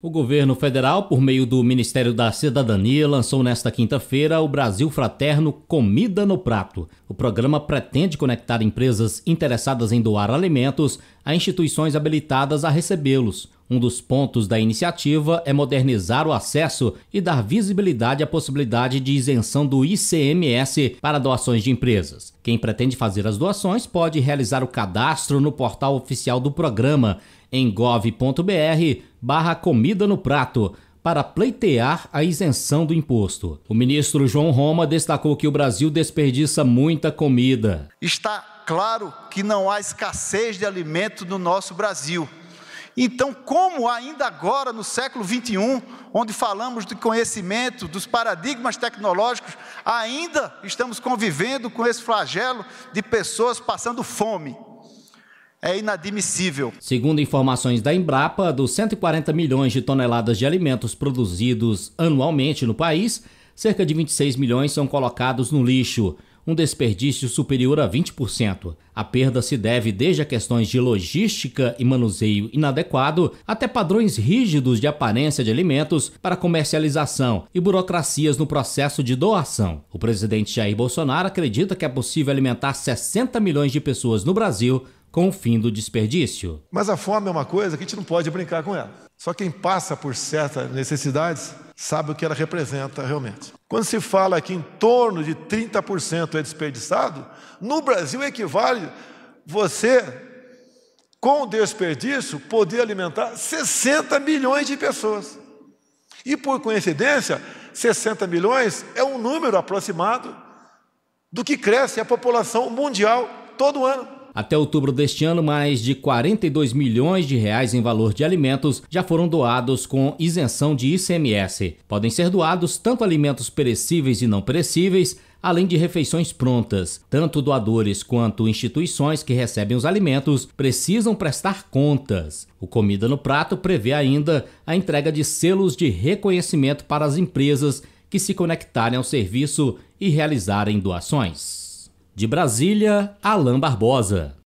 O governo federal, por meio do Ministério da Cidadania, lançou nesta quinta-feira o Brasil Fraterno Comida no Prato. O programa pretende conectar empresas interessadas em doar alimentos a instituições habilitadas a recebê-los. Um dos pontos da iniciativa é modernizar o acesso e dar visibilidade à possibilidade de isenção do ICMS para doações de empresas. Quem pretende fazer as doações pode realizar o cadastro no portal oficial do programa em gov.br/barra comida no prato para pleitear a isenção do imposto. O ministro João Roma destacou que o Brasil desperdiça muita comida. Está claro que não há escassez de alimento no nosso Brasil. Então, como ainda agora, no século 21, onde falamos do conhecimento, dos paradigmas tecnológicos, ainda estamos convivendo com esse flagelo de pessoas passando fome? é inadmissível. Segundo informações da Embrapa, dos 140 milhões de toneladas de alimentos produzidos anualmente no país, cerca de 26 milhões são colocados no lixo um desperdício superior a 20%. A perda se deve desde a questões de logística e manuseio inadequado, até padrões rígidos de aparência de alimentos para comercialização e burocracias no processo de doação. O presidente Jair Bolsonaro acredita que é possível alimentar 60 milhões de pessoas no Brasil com o fim do desperdício. Mas a fome é uma coisa que a gente não pode brincar com ela. Só quem passa por certas necessidades sabe o que ela representa realmente. Quando se fala que em torno de 30% é desperdiçado, no Brasil equivale você, com o desperdício, poder alimentar 60 milhões de pessoas. E por coincidência, 60 milhões é um número aproximado do que cresce a população mundial todo ano. Até outubro deste ano, mais de 42 milhões de reais em valor de alimentos já foram doados com isenção de ICMS. Podem ser doados tanto alimentos perecíveis e não perecíveis, além de refeições prontas. Tanto doadores quanto instituições que recebem os alimentos precisam prestar contas. O Comida no Prato prevê ainda a entrega de selos de reconhecimento para as empresas que se conectarem ao serviço e realizarem doações. De Brasília, Alain Barbosa.